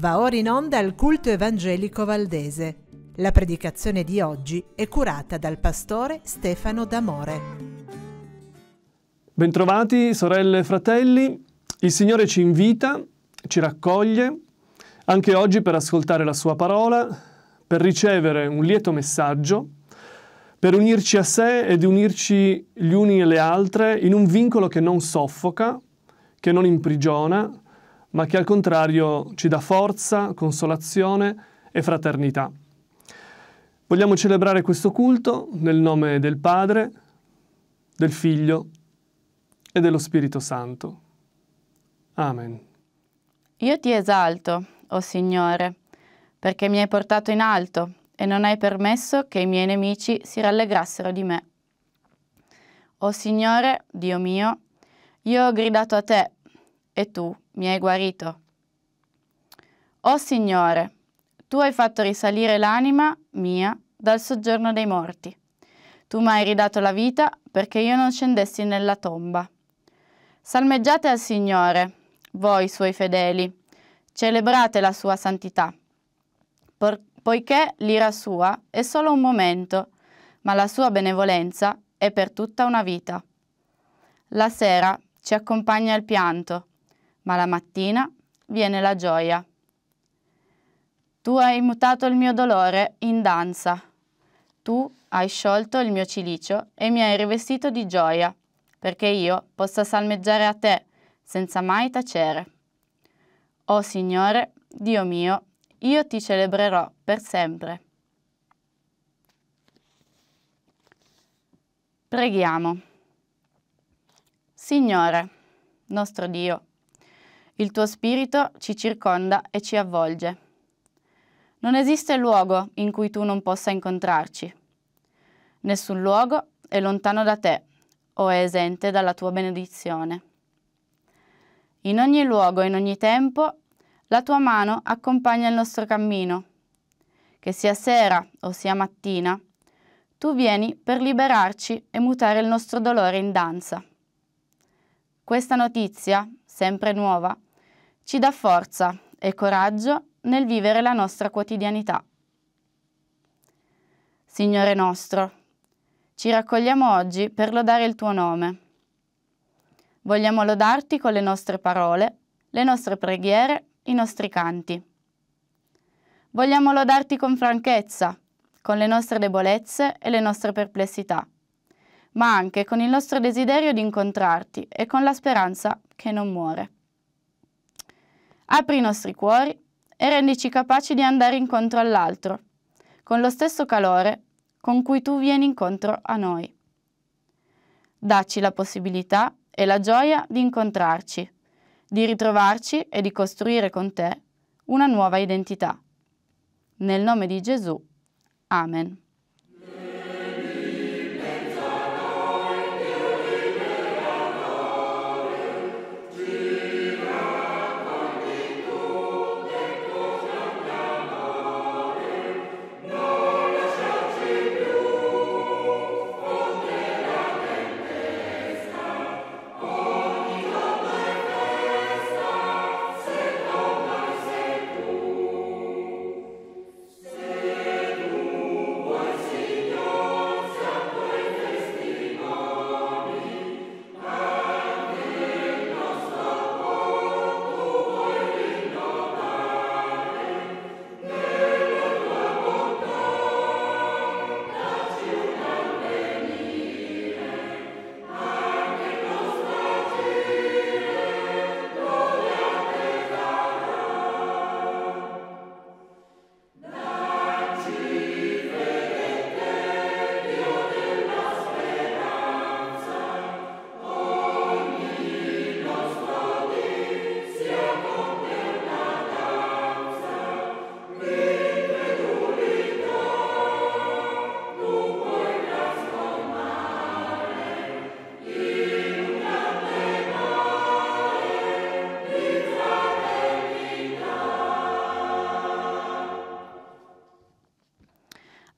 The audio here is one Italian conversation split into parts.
va ora in onda il culto evangelico valdese. La predicazione di oggi è curata dal pastore Stefano D'Amore. Bentrovati sorelle e fratelli, il Signore ci invita, ci raccoglie, anche oggi per ascoltare la sua parola, per ricevere un lieto messaggio, per unirci a sé ed unirci gli uni e le altre in un vincolo che non soffoca, che non imprigiona, ma che al contrario ci dà forza, consolazione e fraternità. Vogliamo celebrare questo culto nel nome del Padre, del Figlio e dello Spirito Santo. Amen. Io ti esalto, o oh Signore, perché mi hai portato in alto e non hai permesso che i miei nemici si rallegrassero di me. O oh Signore, Dio mio, io ho gridato a te e tu mi hai guarito. O oh, Signore, tu hai fatto risalire l'anima mia dal soggiorno dei morti. Tu mi hai ridato la vita perché io non scendessi nella tomba. Salmeggiate al Signore, voi suoi fedeli, celebrate la sua santità, poiché l'ira sua è solo un momento, ma la sua benevolenza è per tutta una vita. La sera ci accompagna il pianto, ma la mattina viene la gioia. Tu hai mutato il mio dolore in danza. Tu hai sciolto il mio cilicio e mi hai rivestito di gioia, perché io possa salmeggiare a te senza mai tacere. O oh Signore, Dio mio, io ti celebrerò per sempre. Preghiamo. Signore, nostro Dio, il tuo spirito ci circonda e ci avvolge. Non esiste luogo in cui tu non possa incontrarci. Nessun luogo è lontano da te o è esente dalla tua benedizione. In ogni luogo, e in ogni tempo, la tua mano accompagna il nostro cammino. Che sia sera o sia mattina, tu vieni per liberarci e mutare il nostro dolore in danza. Questa notizia, sempre nuova, ci dà forza e coraggio nel vivere la nostra quotidianità. Signore nostro, ci raccogliamo oggi per lodare il tuo nome. Vogliamo lodarti con le nostre parole, le nostre preghiere, i nostri canti. Vogliamo lodarti con franchezza, con le nostre debolezze e le nostre perplessità, ma anche con il nostro desiderio di incontrarti e con la speranza che non muore. Apri i nostri cuori e rendici capaci di andare incontro all'altro, con lo stesso calore con cui tu vieni incontro a noi. Dacci la possibilità e la gioia di incontrarci, di ritrovarci e di costruire con te una nuova identità. Nel nome di Gesù. Amen.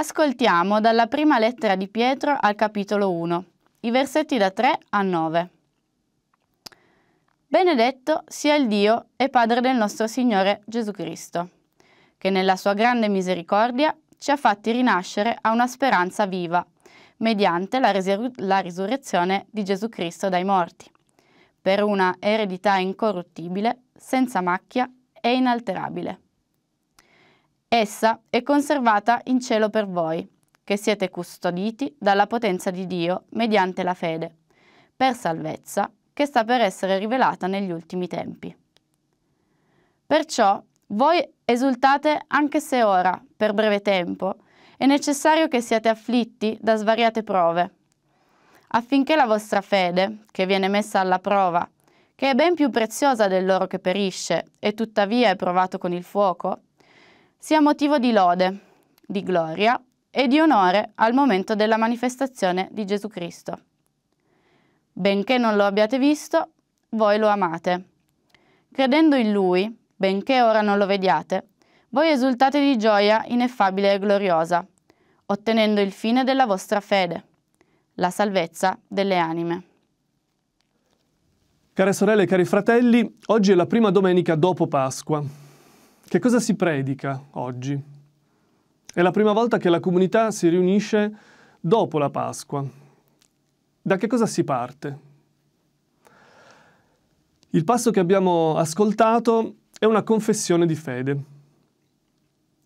Ascoltiamo dalla prima lettera di Pietro al capitolo 1, i versetti da 3 a 9. Benedetto sia il Dio e Padre del nostro Signore Gesù Cristo, che nella sua grande misericordia ci ha fatti rinascere a una speranza viva, mediante la, risur la risurrezione di Gesù Cristo dai morti, per una eredità incorruttibile, senza macchia e inalterabile Essa è conservata in cielo per voi, che siete custoditi dalla potenza di Dio mediante la fede, per salvezza che sta per essere rivelata negli ultimi tempi. Perciò voi esultate anche se ora, per breve tempo, è necessario che siate afflitti da svariate prove, affinché la vostra fede, che viene messa alla prova, che è ben più preziosa dell'oro che perisce e tuttavia è provato con il fuoco, sia motivo di lode, di gloria e di onore al momento della manifestazione di Gesù Cristo. Benché non lo abbiate visto, voi lo amate. Credendo in Lui, benché ora non lo vediate, voi esultate di gioia ineffabile e gloriosa, ottenendo il fine della vostra fede, la salvezza delle anime. Care sorelle e cari fratelli, oggi è la prima domenica dopo Pasqua. Che cosa si predica oggi? È la prima volta che la comunità si riunisce dopo la Pasqua. Da che cosa si parte? Il passo che abbiamo ascoltato è una confessione di fede.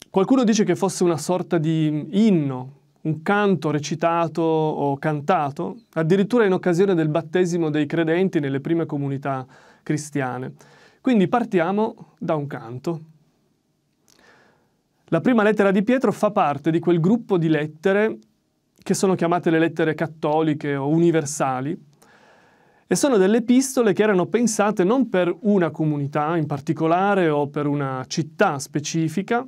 Qualcuno dice che fosse una sorta di inno, un canto recitato o cantato, addirittura in occasione del battesimo dei credenti nelle prime comunità cristiane. Quindi partiamo da un canto. La prima lettera di Pietro fa parte di quel gruppo di lettere che sono chiamate le lettere cattoliche o universali e sono delle epistole che erano pensate non per una comunità in particolare o per una città specifica,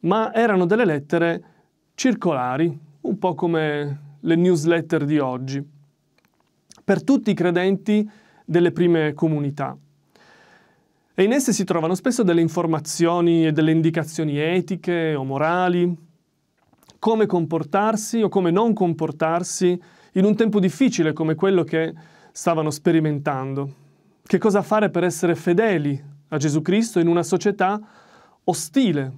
ma erano delle lettere circolari, un po' come le newsletter di oggi, per tutti i credenti delle prime comunità e in esse si trovano spesso delle informazioni e delle indicazioni etiche o morali, come comportarsi o come non comportarsi in un tempo difficile come quello che stavano sperimentando, che cosa fare per essere fedeli a Gesù Cristo in una società ostile,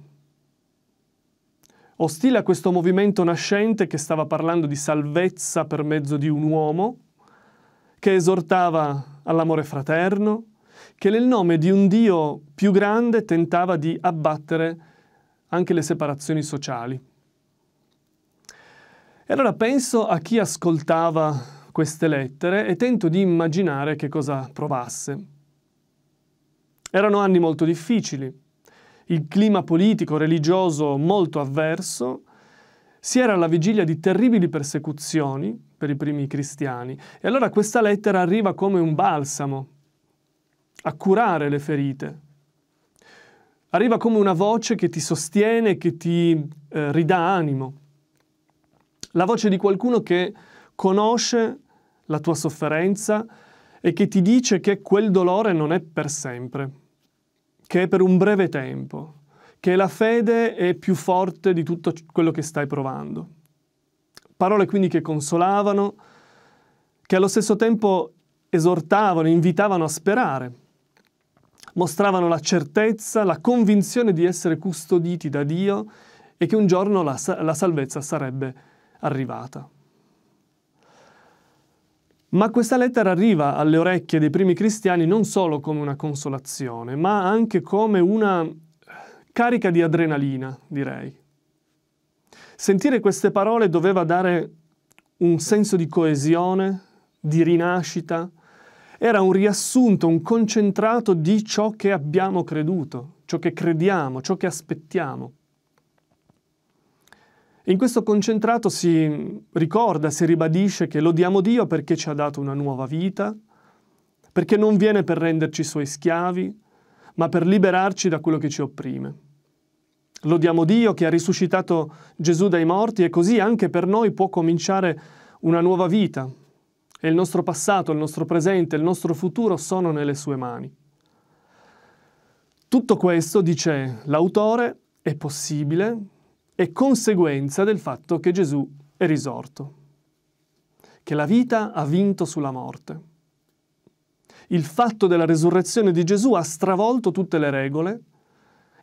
ostile a questo movimento nascente che stava parlando di salvezza per mezzo di un uomo, che esortava all'amore fraterno, che nel nome di un Dio più grande tentava di abbattere anche le separazioni sociali. E allora penso a chi ascoltava queste lettere e tento di immaginare che cosa provasse. Erano anni molto difficili, il clima politico, religioso molto avverso, si era alla vigilia di terribili persecuzioni per i primi cristiani e allora questa lettera arriva come un balsamo a curare le ferite. Arriva come una voce che ti sostiene, che ti eh, ridà animo. La voce di qualcuno che conosce la tua sofferenza e che ti dice che quel dolore non è per sempre, che è per un breve tempo, che la fede è più forte di tutto quello che stai provando. Parole quindi che consolavano, che allo stesso tempo esortavano, invitavano a sperare mostravano la certezza, la convinzione di essere custoditi da Dio e che un giorno la, la salvezza sarebbe arrivata. Ma questa lettera arriva alle orecchie dei primi cristiani non solo come una consolazione, ma anche come una carica di adrenalina, direi. Sentire queste parole doveva dare un senso di coesione, di rinascita, era un riassunto, un concentrato di ciò che abbiamo creduto, ciò che crediamo, ciò che aspettiamo. In questo concentrato si ricorda, si ribadisce che lodiamo Dio perché ci ha dato una nuova vita, perché non viene per renderci suoi schiavi, ma per liberarci da quello che ci opprime. Lodiamo Dio che ha risuscitato Gesù dai morti e così anche per noi può cominciare una nuova vita, e il nostro passato, il nostro presente, il nostro futuro sono nelle sue mani. Tutto questo, dice l'autore, è possibile, è conseguenza del fatto che Gesù è risorto, che la vita ha vinto sulla morte. Il fatto della resurrezione di Gesù ha stravolto tutte le regole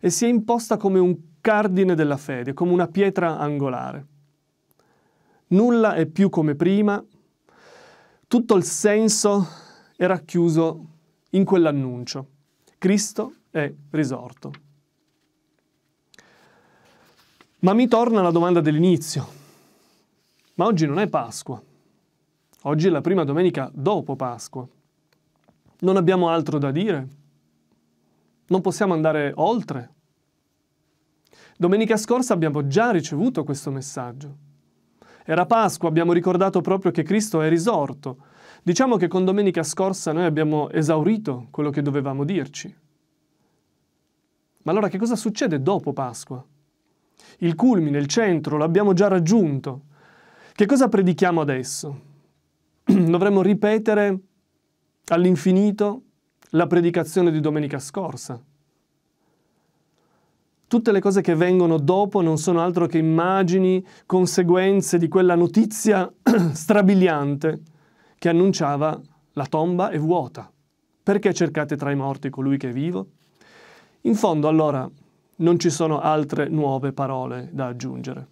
e si è imposta come un cardine della fede, come una pietra angolare. Nulla è più come prima, tutto il senso è racchiuso in quell'annuncio. Cristo è risorto. Ma mi torna la domanda dell'inizio. Ma oggi non è Pasqua. Oggi è la prima domenica dopo Pasqua. Non abbiamo altro da dire? Non possiamo andare oltre? Domenica scorsa abbiamo già ricevuto questo messaggio. Era Pasqua, abbiamo ricordato proprio che Cristo è risorto. Diciamo che con domenica scorsa noi abbiamo esaurito quello che dovevamo dirci. Ma allora che cosa succede dopo Pasqua? Il culmine, il centro, l'abbiamo già raggiunto. Che cosa predichiamo adesso? Dovremmo ripetere all'infinito la predicazione di domenica scorsa. Tutte le cose che vengono dopo non sono altro che immagini, conseguenze di quella notizia strabiliante che annunciava la tomba è vuota. Perché cercate tra i morti colui che è vivo? In fondo allora non ci sono altre nuove parole da aggiungere.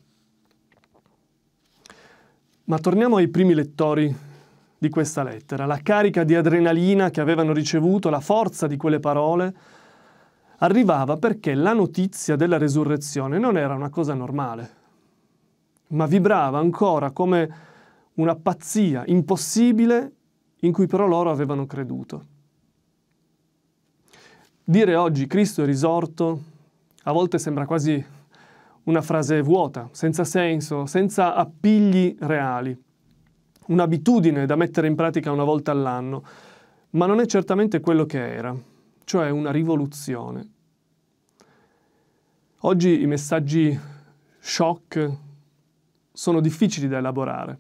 Ma torniamo ai primi lettori di questa lettera. La carica di adrenalina che avevano ricevuto, la forza di quelle parole, arrivava perché la notizia della resurrezione non era una cosa normale, ma vibrava ancora come una pazzia impossibile in cui però loro avevano creduto. Dire oggi Cristo è risorto a volte sembra quasi una frase vuota, senza senso, senza appigli reali, un'abitudine da mettere in pratica una volta all'anno, ma non è certamente quello che era cioè una rivoluzione. Oggi i messaggi shock sono difficili da elaborare.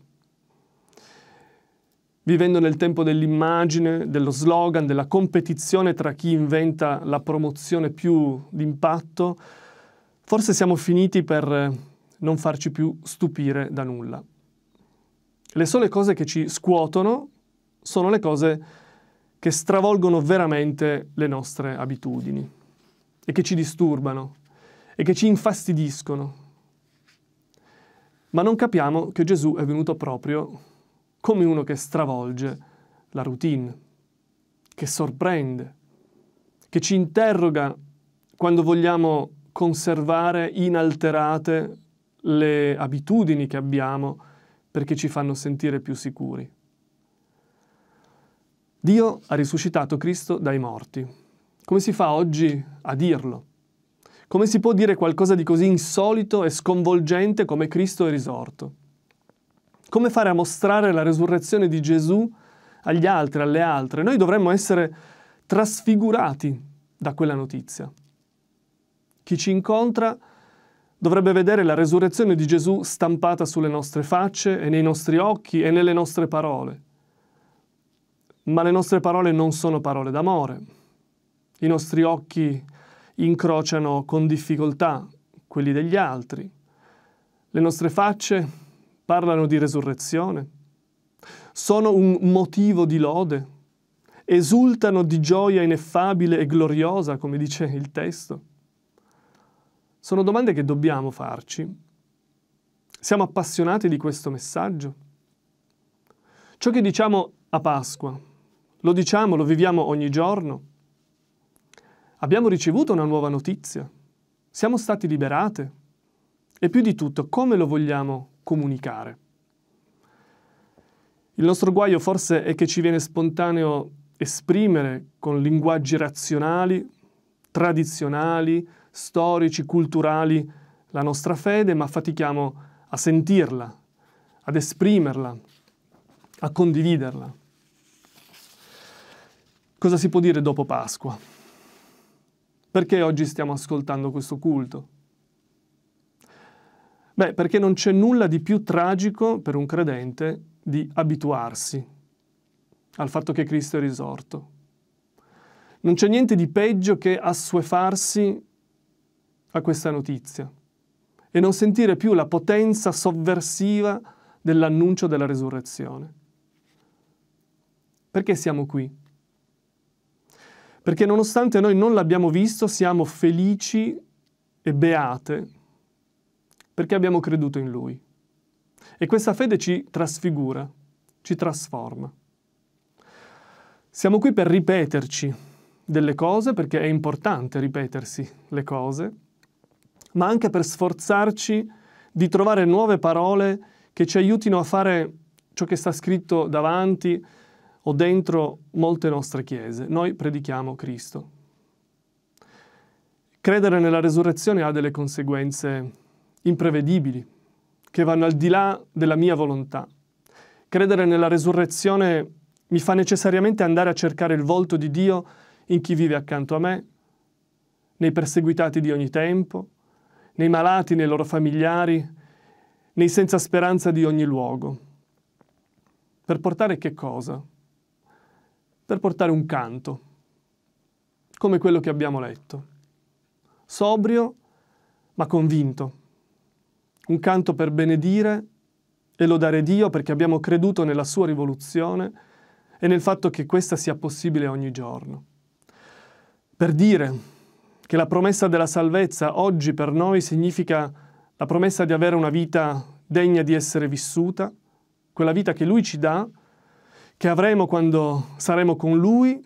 Vivendo nel tempo dell'immagine, dello slogan, della competizione tra chi inventa la promozione più d'impatto, forse siamo finiti per non farci più stupire da nulla. Le sole cose che ci scuotono sono le cose che che stravolgono veramente le nostre abitudini e che ci disturbano e che ci infastidiscono. Ma non capiamo che Gesù è venuto proprio come uno che stravolge la routine, che sorprende, che ci interroga quando vogliamo conservare inalterate le abitudini che abbiamo perché ci fanno sentire più sicuri. Dio ha risuscitato Cristo dai morti. Come si fa oggi a dirlo? Come si può dire qualcosa di così insolito e sconvolgente come Cristo è risorto? Come fare a mostrare la resurrezione di Gesù agli altri, alle altre? Noi dovremmo essere trasfigurati da quella notizia. Chi ci incontra dovrebbe vedere la resurrezione di Gesù stampata sulle nostre facce e nei nostri occhi e nelle nostre parole ma le nostre parole non sono parole d'amore. I nostri occhi incrociano con difficoltà quelli degli altri. Le nostre facce parlano di resurrezione, sono un motivo di lode, esultano di gioia ineffabile e gloriosa, come dice il testo. Sono domande che dobbiamo farci. Siamo appassionati di questo messaggio? Ciò che diciamo a Pasqua, lo diciamo, lo viviamo ogni giorno. Abbiamo ricevuto una nuova notizia. Siamo stati liberate. E più di tutto, come lo vogliamo comunicare? Il nostro guaio forse è che ci viene spontaneo esprimere con linguaggi razionali, tradizionali, storici, culturali la nostra fede, ma fatichiamo a sentirla, ad esprimerla, a condividerla. Cosa si può dire dopo Pasqua? Perché oggi stiamo ascoltando questo culto? Beh, perché non c'è nulla di più tragico per un credente di abituarsi al fatto che Cristo è risorto. Non c'è niente di peggio che assuefarsi a questa notizia e non sentire più la potenza sovversiva dell'annuncio della resurrezione. Perché siamo qui? perché nonostante noi non l'abbiamo visto, siamo felici e beate perché abbiamo creduto in Lui. E questa fede ci trasfigura, ci trasforma. Siamo qui per ripeterci delle cose, perché è importante ripetersi le cose, ma anche per sforzarci di trovare nuove parole che ci aiutino a fare ciò che sta scritto davanti, o dentro molte nostre chiese. Noi predichiamo Cristo. Credere nella resurrezione ha delle conseguenze imprevedibili, che vanno al di là della mia volontà. Credere nella resurrezione mi fa necessariamente andare a cercare il volto di Dio in chi vive accanto a me, nei perseguitati di ogni tempo, nei malati, nei loro familiari, nei senza speranza di ogni luogo. Per portare che cosa? per portare un canto, come quello che abbiamo letto. Sobrio ma convinto. Un canto per benedire e lodare Dio perché abbiamo creduto nella sua rivoluzione e nel fatto che questa sia possibile ogni giorno. Per dire che la promessa della salvezza oggi per noi significa la promessa di avere una vita degna di essere vissuta, quella vita che Lui ci dà che avremo quando saremo con Lui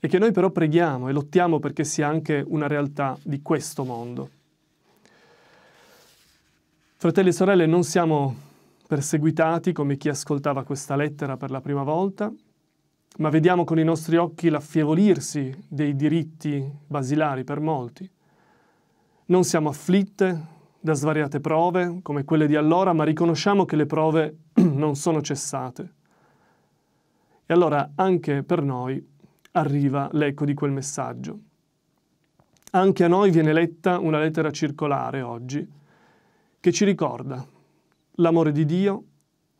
e che noi però preghiamo e lottiamo perché sia anche una realtà di questo mondo. Fratelli e sorelle, non siamo perseguitati come chi ascoltava questa lettera per la prima volta, ma vediamo con i nostri occhi l'affievolirsi dei diritti basilari per molti. Non siamo afflitte da svariate prove come quelle di allora, ma riconosciamo che le prove non sono cessate e allora anche per noi arriva l'eco di quel messaggio. Anche a noi viene letta una lettera circolare oggi che ci ricorda l'amore di Dio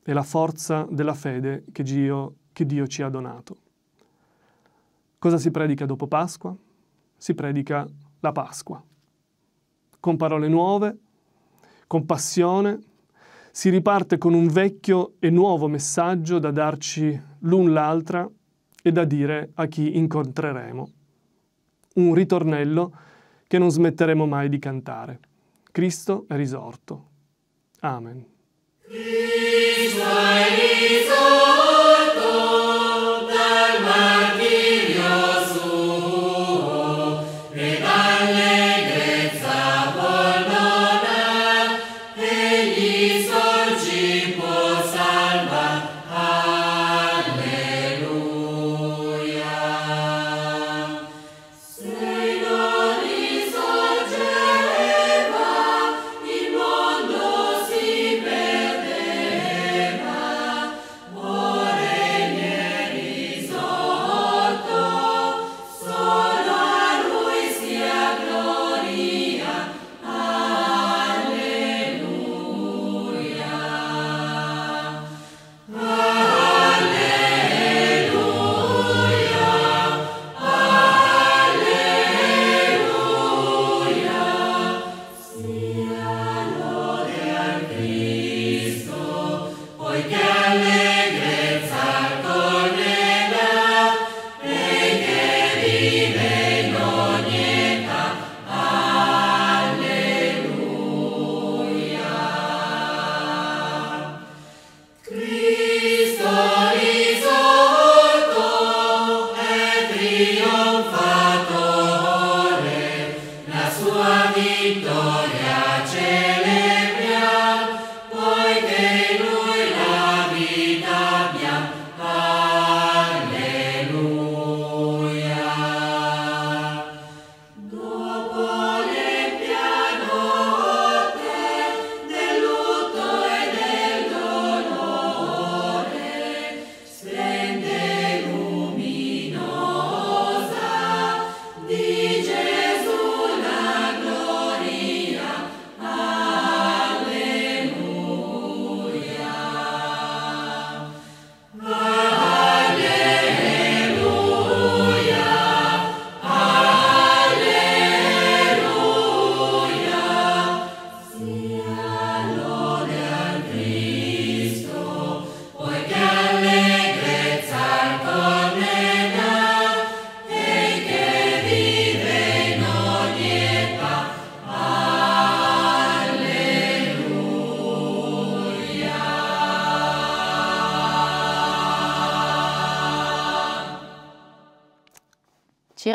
e la forza della fede che Dio, che Dio ci ha donato. Cosa si predica dopo Pasqua? Si predica la Pasqua, con parole nuove, con passione, si riparte con un vecchio e nuovo messaggio da darci l'un l'altra e da dire a chi incontreremo. Un ritornello che non smetteremo mai di cantare. Cristo è risorto. Amen. Cristo è risorto.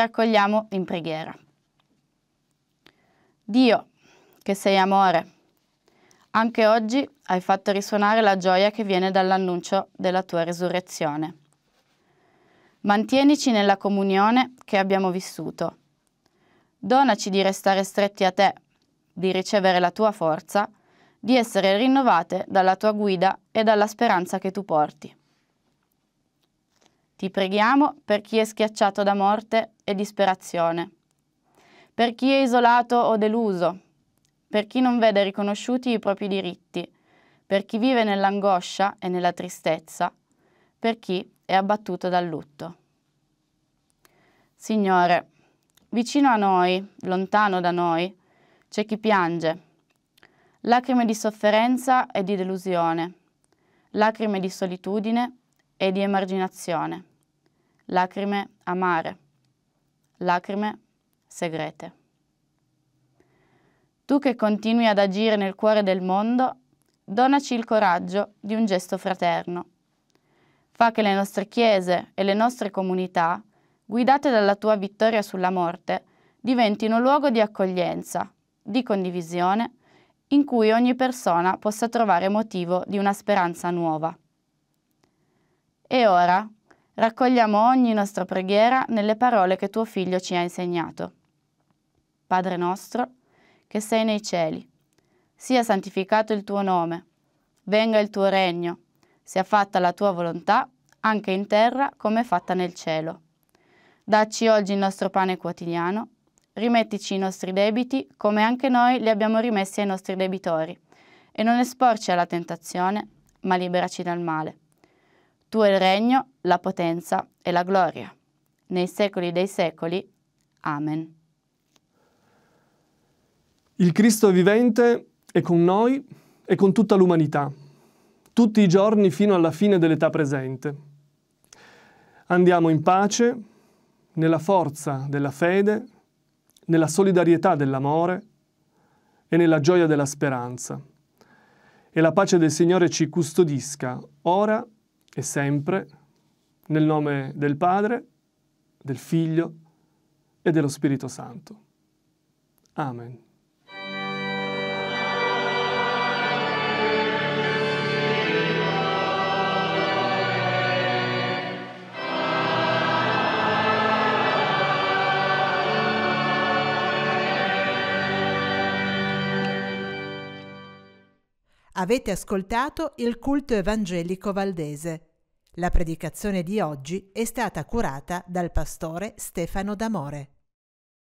raccogliamo in preghiera. Dio, che sei amore, anche oggi hai fatto risuonare la gioia che viene dall'annuncio della tua resurrezione. Mantienici nella comunione che abbiamo vissuto. Donaci di restare stretti a te, di ricevere la tua forza, di essere rinnovate dalla tua guida e dalla speranza che tu porti. Ti preghiamo per chi è schiacciato da morte e disperazione, per chi è isolato o deluso, per chi non vede riconosciuti i propri diritti, per chi vive nell'angoscia e nella tristezza, per chi è abbattuto dal lutto. Signore, vicino a noi, lontano da noi, c'è chi piange, lacrime di sofferenza e di delusione, lacrime di solitudine e e di emarginazione, lacrime amare, lacrime segrete. Tu che continui ad agire nel cuore del mondo, donaci il coraggio di un gesto fraterno. Fa che le nostre chiese e le nostre comunità, guidate dalla tua vittoria sulla morte, diventino luogo di accoglienza, di condivisione, in cui ogni persona possa trovare motivo di una speranza nuova. E ora raccogliamo ogni nostra preghiera nelle parole che tuo Figlio ci ha insegnato. Padre nostro, che sei nei cieli, sia santificato il tuo nome, venga il tuo regno, sia fatta la tua volontà, anche in terra come è fatta nel cielo. Dacci oggi il nostro pane quotidiano, rimettici i nostri debiti come anche noi li abbiamo rimessi ai nostri debitori, e non esporci alla tentazione, ma liberaci dal male tuo il regno, la potenza e la gloria. Nei secoli dei secoli. Amen. Il Cristo è vivente è con noi e con tutta l'umanità, tutti i giorni fino alla fine dell'età presente. Andiamo in pace, nella forza della fede, nella solidarietà dell'amore e nella gioia della speranza. E la pace del Signore ci custodisca, ora e e sempre nel nome del Padre, del Figlio e dello Spirito Santo. Amen. Avete ascoltato il culto evangelico valdese. La predicazione di oggi è stata curata dal pastore Stefano D'Amore.